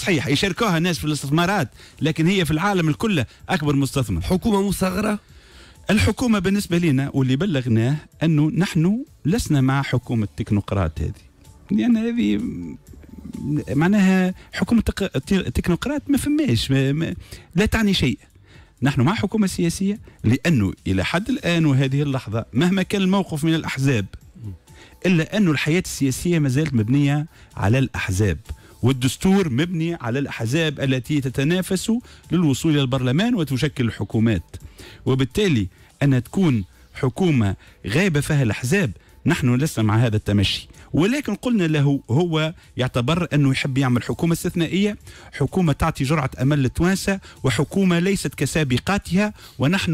صحيح يشاركوها الناس في الاستثمارات لكن هي في العالم الكل اكبر مستثمر حكومه مصغره الحكومه بالنسبه لنا واللي بلغناه انه نحن لسنا مع حكومه تكنوقراط هذه لان يعني هذه معناها حكومه تكنوقراط ما فماش ما ما لا تعني شيء نحن مع حكومه سياسيه لانه الى حد الان وهذه اللحظه مهما كان الموقف من الاحزاب الا انه الحياه السياسيه ما زالت مبنيه على الاحزاب والدستور مبني على الأحزاب التي تتنافس للوصول إلى البرلمان وتشكل الحكومات وبالتالي أن تكون حكومة غايبة فيها الأحزاب نحن لسنا مع هذا التمشي ولكن قلنا له هو يعتبر أنه يحب يعمل حكومة استثنائية حكومة تعطي جرعة أمل للتوانسة وحكومة ليست كسابقاتها ونحن